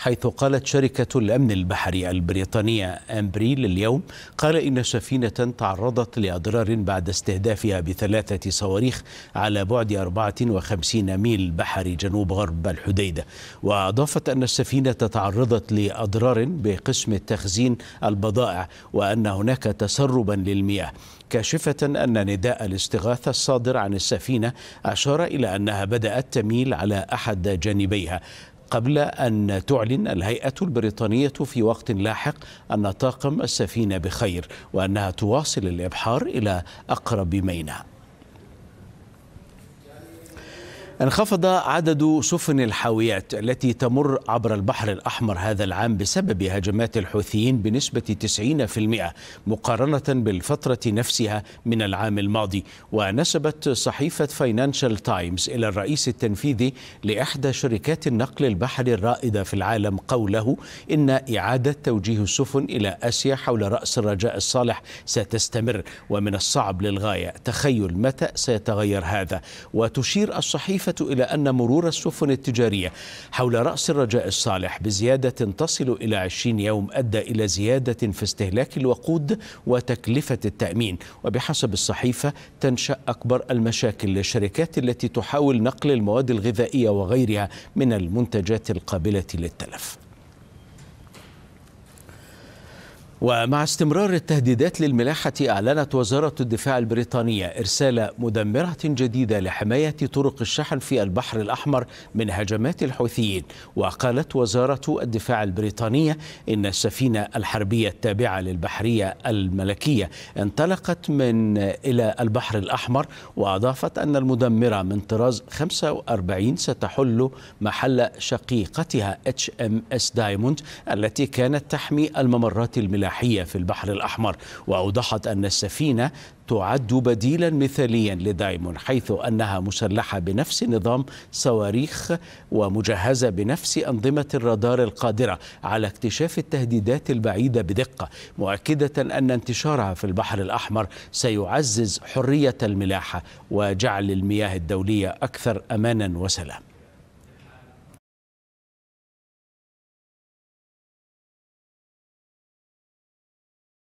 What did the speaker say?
حيث قالت شركة الأمن البحري البريطانية أمبريل اليوم قال إن سفينة تعرضت لأضرار بعد استهدافها بثلاثة صواريخ على بعد 54 ميل بحري جنوب غرب الحديدة وأضافت أن السفينة تعرضت لأضرار بقسم التخزين البضائع وأن هناك تسربا للمياه كاشفة أن نداء الاستغاثة الصادر عن السفينة أشار إلى أنها بدأت تميل على أحد جانبيها قبل أن تعلن الهيئة البريطانية في وقت لاحق أن طاقم السفينة بخير وأنها تواصل الإبحار إلى أقرب ميناء انخفض عدد سفن الحاويات التي تمر عبر البحر الأحمر هذا العام بسبب هجمات الحوثيين بنسبة 90% مقارنة بالفترة نفسها من العام الماضي ونسبت صحيفة فاينانشال تايمز إلى الرئيس التنفيذي لإحدى شركات النقل البحري الرائدة في العالم قوله إن إعادة توجيه السفن إلى آسيا حول رأس الرجاء الصالح ستستمر ومن الصعب للغاية تخيل متى سيتغير هذا وتشير الصحيفة يلفت إلى أن مرور السفن التجارية حول رأس الرجاء الصالح بزيادة تصل إلى 20 يوم أدى إلى زيادة في استهلاك الوقود وتكلفة التأمين وبحسب الصحيفة تنشأ أكبر المشاكل للشركات التي تحاول نقل المواد الغذائية وغيرها من المنتجات القابلة للتلف ومع استمرار التهديدات للملاحة أعلنت وزارة الدفاع البريطانية إرسال مدمرة جديدة لحماية طرق الشحن في البحر الأحمر من هجمات الحوثيين وقالت وزارة الدفاع البريطانية إن السفينة الحربية التابعة للبحرية الملكية انطلقت من إلى البحر الأحمر وأضافت أن المدمرة من طراز 45 ستحل محل شقيقتها اتش ام اس دايموند التي كانت تحمي الممرات الملاحية الملاحية في البحر الأحمر وأوضحت أن السفينة تعد بديلا مثاليا لدايمون حيث أنها مسلحة بنفس نظام صواريخ ومجهزة بنفس أنظمة الرادار القادرة على اكتشاف التهديدات البعيدة بدقة مؤكدة أن انتشارها في البحر الأحمر سيعزز حرية الملاحة وجعل المياه الدولية أكثر أمانا وسلام